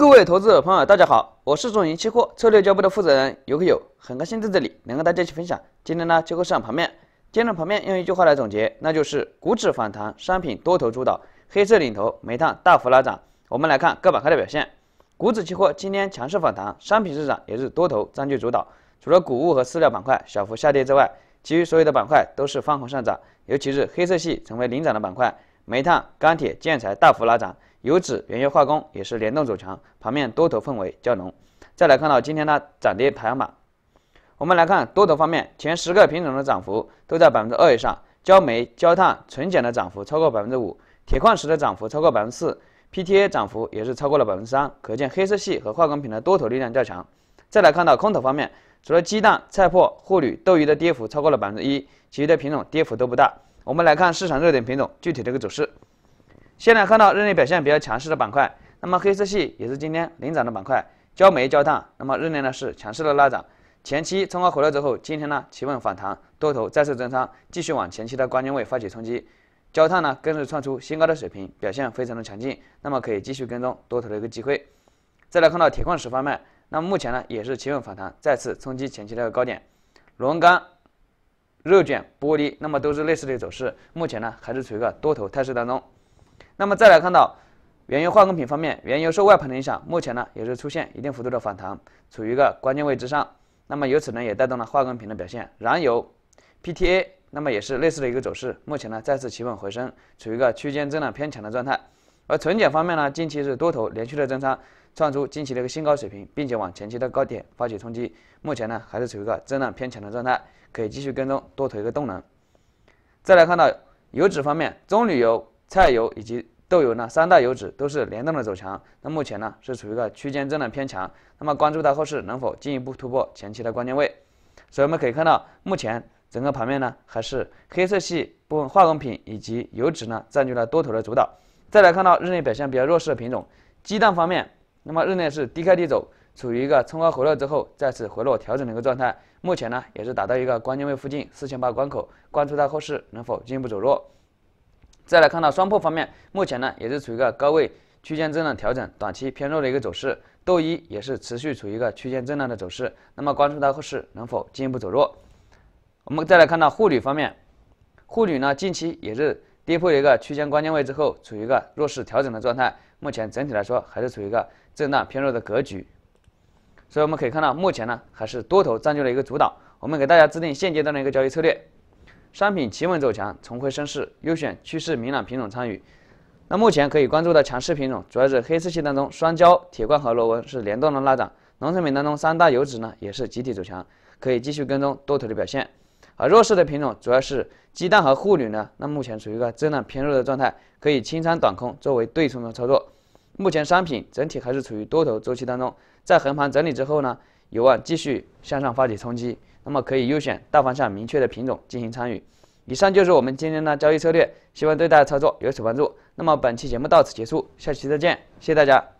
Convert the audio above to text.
各位投资者朋友，大家好，我是中银期货策略交部的负责人游可友，很高兴在这里能和大家一起分享。今天呢，货会上盘面，今天的盘面用一句话来总结，那就是股指反弹，商品多头主导，黑色领头，煤炭大幅拉涨。我们来看各板块的表现。股指期货今天强势反弹，商品市场也是多头占据主导。除了谷物和饲料板块小幅下跌之外，其余所有的板块都是翻红上涨，尤其是黑色系成为领涨的板块。煤炭、钢铁、建材大幅拉涨，油脂、原油、化工也是联动走强，盘面多头氛围较浓。再来看到今天的涨跌排行榜，我们来看多头方面，前十个品种的涨幅都在百分之二以上，焦煤、焦炭、纯碱的涨幅超过百分之五，铁矿石的涨幅超过百分之四，PTA 涨幅也是超过了百分之三，可见黑色系和化工品的多头力量较强。再来看到空头方面，除了鸡蛋、菜粕、沪铝、豆鱼的跌幅超过了百分之一，其余的品种跌幅都不大。我们来看市场热点品种具体的一个走势。先来看到日内表现比较强势的板块，那么黑色系也是今天领涨的板块，焦煤、焦炭，那么日内呢是强势的拉涨，前期冲高回落之后，今天呢企稳反弹，多头再次增仓，继续往前期的关键位发起冲击。焦炭呢更是创出新高的水平，表现非常的强劲，那么可以继续跟踪多头的一个机会。再来看到铁矿石方面，那么目前呢也是企稳反弹，再次冲击前期的一个高点，螺纹钢。热卷、玻璃，那么都是类似的走势。目前呢，还是处于一个多头态势当中。那么再来看到原油化工品方面，原油受外盘的影响，目前呢也是出现一定幅度的反弹，处于一个关键位置上。那么由此呢，也带动了化工品的表现。燃油、PTA，那么也是类似的一个走势。目前呢，再次企稳回升，处于一个区间震荡偏强的状态。而纯碱方面呢，近期是多头连续的增仓，创出近期的一个新高水平，并且往前期的高点发起冲击。目前呢，还是处于一个增量偏强的状态，可以继续跟踪多头一个动能。再来看到油脂方面，棕榈油、菜油以及豆油呢三大油脂都是联动的走强。那目前呢是处于一个区间增量偏强，那么关注它后市能否进一步突破前期的关键位。所以我们可以看到，目前整个盘面呢还是黑色系部分化工品以及油脂呢占据了多头的主导。再来看到日内表现比较弱势的品种，鸡蛋方面，那么日内是低开低走，处于一个冲高回落之后再次回落调整的一个状态。目前呢也是达到一个关键位附近四千八关口，关注到后市能否进一步走弱。再来看到双破方面，目前呢也是处于一个高位区间震荡调整，短期偏弱的一个走势。豆一也是持续处于一个区间震荡的走势，那么关注到后市能否进一步走弱。我们再来看到沪铝方面，沪铝呢近期也是。跌破一个区间关键位之后，处于一个弱势调整的状态。目前整体来说还是处于一个震荡偏弱的格局，所以我们可以看到，目前呢还是多头占据了一个主导。我们给大家制定现阶段的一个交易策略：商品企稳走强，重回升势，优选趋势明朗品种参与。那目前可以关注的强势品种，主要是黑色系当中，双焦、铁矿和螺纹是联动的拉涨；农产品当中，三大油脂呢也是集体走强，可以继续跟踪多头的表现。而弱势的品种主要是鸡蛋和沪铝呢，那目前处于一个震荡偏弱的状态，可以轻仓短空作为对冲的操作。目前商品整体还是处于多头周期当中，在横盘整理之后呢，有望继续向上发起冲击，那么可以优选大方向明确的品种进行参与。以上就是我们今天的交易策略，希望对大家操作有所帮助。那么本期节目到此结束，下期再见，谢谢大家。